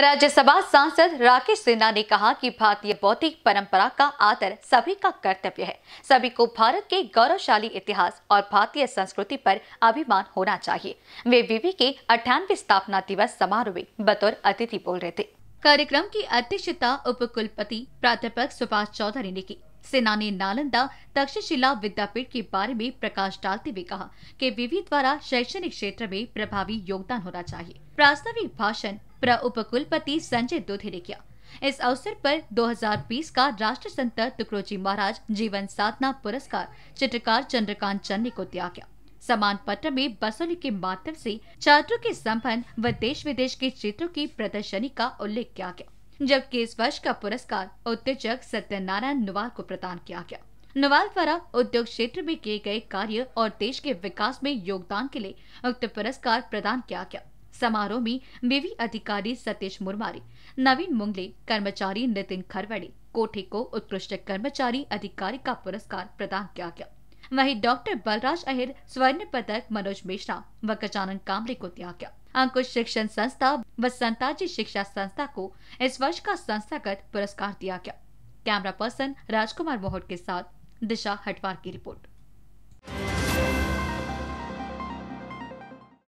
राज्यसभा सांसद राकेश सिन्हा ने कहा कि भारतीय बौद्धिक परंपरा का आदर सभी का कर्तव्य है सभी को भारत के गौरवशाली इतिहास और भारतीय संस्कृति पर अभिमान होना चाहिए वे विवी के अठानवे स्थापना दिवस समारोह में बतौर अतिथि बोल रहे थे कार्यक्रम की अध्यक्षता उपकुलपति प्राध्यापक सुभाष चौधरी ने की सेना ने नालंदा तक्षशिला विद्यापीठ के बारे में प्रकाश डालते हुए कहा कि विवि द्वारा शैक्षणिक क्षेत्र में प्रभावी योगदान होना चाहिए प्रास्ताविक भाषण प्र उपकुलपति संजय दुधे ने किया इस अवसर पर 2020 का राष्ट्र संत तुकरोजी महाराज जीवन साधना पुरस्कार चित्रकार चंद्रकांत चन्नी को दिया गया समान पत्र में बसोली के माध्यम से छात्रों के संबंध व देश विदेश के चित्रों की प्रदर्शनी का उल्लेख किया गया जबकि इस वर्ष का पुरस्कार उद्योजक सत्यनारायण नोवाल को प्रदान किया गया नोवाल द्वारा उद्योग क्षेत्र में किए गए कार्य और देश के विकास में योगदान के लिए उक्त पुरस्कार प्रदान किया गया समारोह में बीवी अधिकारी सतीश मुरमारी नवीन मुंगले कर्मचारी नितिन खरवड़े कोठे को उत्कृष्ट कर्मचारी अधिकारी का पुरस्कार प्रदान किया गया वहीं डॉक्टर बलराज अहिर स्वर्ण पदक मनोज मिश्रा व गजानन कामरे को दिया गया अंकुश शिक्षण संस्था व संताजी शिक्षा संस्था को इस वर्ष का संस्थागत पुरस्कार दिया गया कैमरा पर्सन राजकुमार मोहट के साथ दिशा हटवार की रिपोर्ट